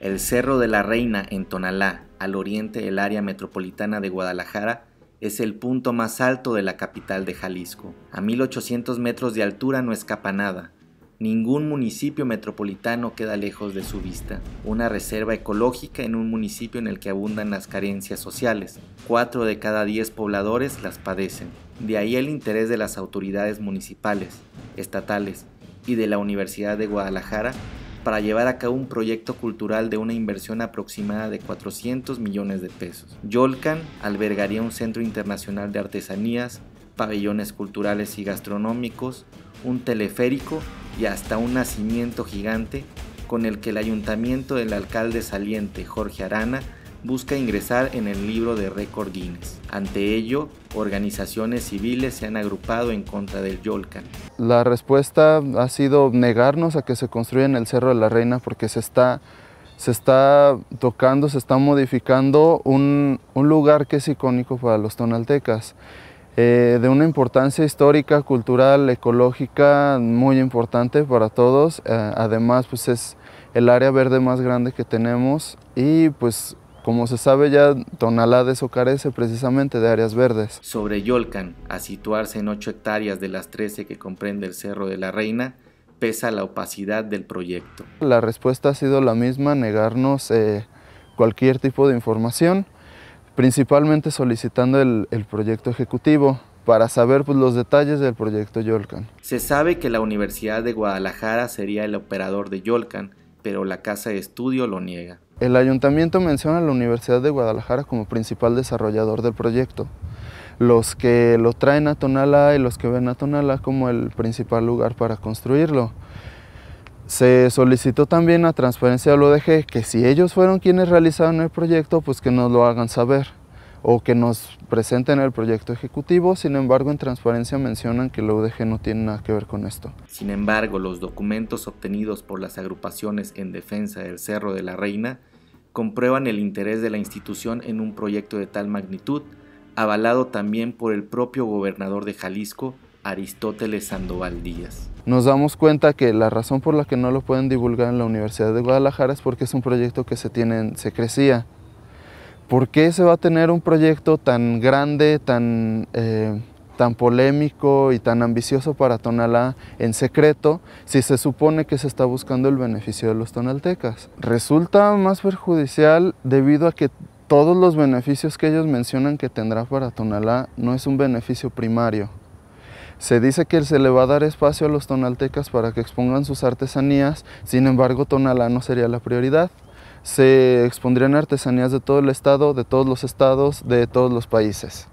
El Cerro de la Reina en Tonalá, al oriente del área metropolitana de Guadalajara, es el punto más alto de la capital de Jalisco. A 1800 metros de altura no escapa nada. Ningún municipio metropolitano queda lejos de su vista. Una reserva ecológica en un municipio en el que abundan las carencias sociales. Cuatro de cada diez pobladores las padecen. De ahí el interés de las autoridades municipales, estatales y de la Universidad de Guadalajara para llevar a cabo un proyecto cultural de una inversión aproximada de 400 millones de pesos. Yolcan albergaría un centro internacional de artesanías, pabellones culturales y gastronómicos, un teleférico y hasta un nacimiento gigante con el que el ayuntamiento del alcalde saliente Jorge Arana busca ingresar en el libro de récord Guinness. Ante ello, organizaciones civiles se han agrupado en contra del Yolcan. La respuesta ha sido negarnos a que se construya en el Cerro de la Reina porque se está, se está tocando, se está modificando un, un lugar que es icónico para los tonaltecas. Eh, de una importancia histórica, cultural, ecológica muy importante para todos. Eh, además, pues es el área verde más grande que tenemos y pues como se sabe ya, Tonalá de carece precisamente de áreas verdes. Sobre Yolcan, a situarse en 8 hectáreas de las 13 que comprende el Cerro de la Reina, pesa la opacidad del proyecto. La respuesta ha sido la misma, negarnos eh, cualquier tipo de información, principalmente solicitando el, proyecto ejecutivo para saber pues, los detalles del proyecto Yolcan. Se sabe que la Universidad de Guadalajara sería el operador de Yolcan, pero la casa de estudio lo niega. El ayuntamiento menciona a la Universidad de Guadalajara como principal desarrollador del proyecto. Los que lo traen a Tonalá y los que ven a Tonalá como el principal lugar para construirlo. Se solicitó también a Transparencia del ODG que si ellos fueron quienes realizaron el proyecto, pues que nos lo hagan saber o que nos presenten el proyecto ejecutivo, sin embargo en transparencia mencionan que la UDG no tiene nada que ver con esto. Sin embargo, los documentos obtenidos por las agrupaciones en defensa del Cerro de la Reina comprueban el interés de la institución en un proyecto de tal magnitud, avalado también por el propio gobernador de Jalisco, Aristóteles Sandoval Díaz. Nos damos cuenta que la razón por la que no lo pueden divulgar en la Universidad de Guadalajara es porque es un proyecto que se tiene en secrecía. ¿por qué se va a tener un proyecto tan grande, tan, eh, tan polémico y tan ambicioso para Tonalá en secreto si se supone que se está buscando el beneficio de los tonaltecas? Resulta más perjudicial debido a que todos los beneficios que ellos mencionan que tendrá para Tonalá no es un beneficio primario. Se dice que se le va a dar espacio a los tonaltecas para que expongan sus artesanías, sin embargo Tonalá no sería la prioridad se expondrían artesanías de todo el estado, de todos los estados, de todos los países.